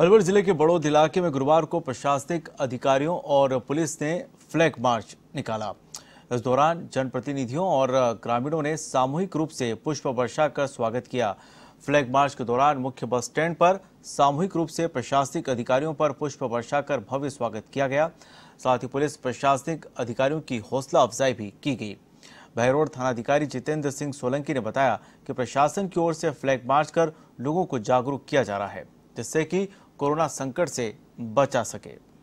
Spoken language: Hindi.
अलवर जिले के बड़ौद इलाके में गुरुवार को प्रशासनिक अधिकारियों और पुलिस ने फ्लैग मार्च निकाला इस दौरान जनप्रतिनिधियों और ग्रामीणों ने सामूहिक रूप से पुष्प वर्षा कर स्वागत किया फ्लैग मार्च के दौरान मुख्य बस स्टैंड पर सामूहिक रूप से प्रशासनिक अधिकारियों पर पुष्प वर्षा कर भव्य स्वागत किया गया साथ ही पुलिस प्रशासनिक अधिकारियों की हौसला अफजाई भी की गई बहरोड थानाधिकारी जितेंद्र सिंह सोलंकी ने बताया कि प्रशासन की ओर से फ्लैग मार्च कर लोगों को जागरूक किया जा रहा है जिससे कि कोरोना संकट से बचा सके